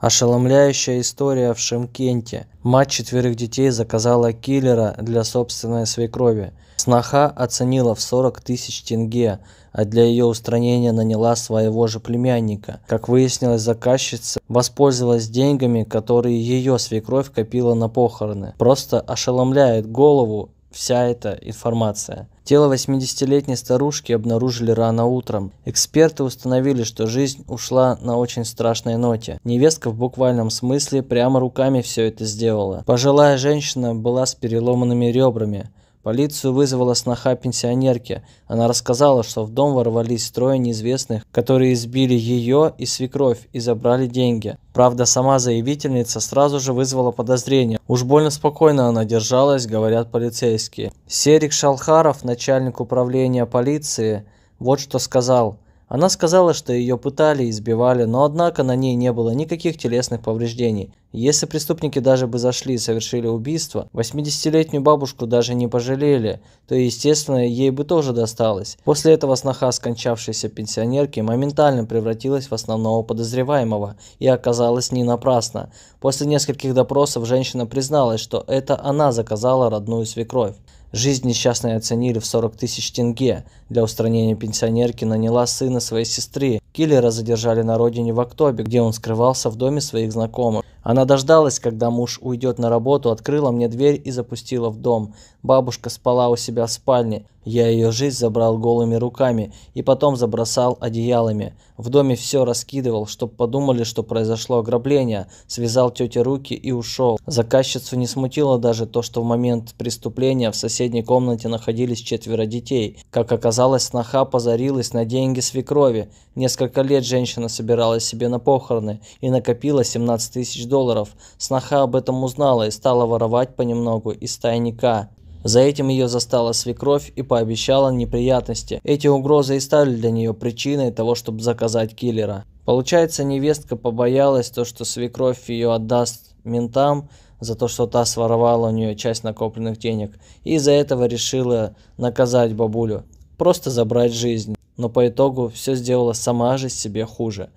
Ошеломляющая история в Шимкенте. Мать четверых детей заказала киллера для собственной свекрови. Сноха оценила в 40 тысяч тенге, а для ее устранения наняла своего же племянника. Как выяснилось, заказчица воспользовалась деньгами, которые ее свекровь копила на похороны. Просто ошеломляет голову вся эта информация. Тело 80-летней старушки обнаружили рано утром. Эксперты установили, что жизнь ушла на очень страшной ноте. Невестка в буквальном смысле прямо руками все это сделала. Пожилая женщина была с переломанными ребрами. Полицию вызвала сноха пенсионерки. Она рассказала, что в дом ворвались трое неизвестных, которые избили ее и свекровь и забрали деньги. Правда, сама заявительница сразу же вызвала подозрение. Уж больно спокойно она держалась, говорят полицейские. Серик Шалхаров, начальник управления полиции, вот что сказал – она сказала, что ее пытали и избивали, но однако на ней не было никаких телесных повреждений. Если преступники даже бы зашли и совершили убийство, 80-летнюю бабушку даже не пожалели, то, естественно, ей бы тоже досталось. После этого сноха скончавшейся пенсионерки моментально превратилась в основного подозреваемого и оказалась не напрасно. После нескольких допросов женщина призналась, что это она заказала родную свекровь. Жизнь несчастной оценили в 40 тысяч тенге. Для устранения пенсионерки наняла сына своей сестры. Киллера задержали на родине в Актобе, где он скрывался в доме своих знакомых. Она дождалась, когда муж уйдет на работу, открыла мне дверь и запустила в дом. Бабушка спала у себя в спальне. Я ее жизнь забрал голыми руками и потом забросал одеялами. В доме все раскидывал, чтоб подумали, что произошло ограбление. Связал тете руки и ушел. Заказчицу не смутило даже то, что в момент преступления в соседней комнате находились четверо детей. Как оказалось, сноха позарилась на деньги свекрови. Несколько лет женщина собиралась себе на похороны и накопила 17 тысяч долларов долларов. Сноха об этом узнала и стала воровать понемногу из тайника. За этим ее застала свекровь и пообещала неприятности. Эти угрозы и стали для нее причиной того, чтобы заказать киллера. Получается, невестка побоялась то, что свекровь ее отдаст ментам за то, что та своровала у нее часть накопленных денег, и из-за этого решила наказать бабулю, просто забрать жизнь. Но по итогу все сделала сама же себе хуже.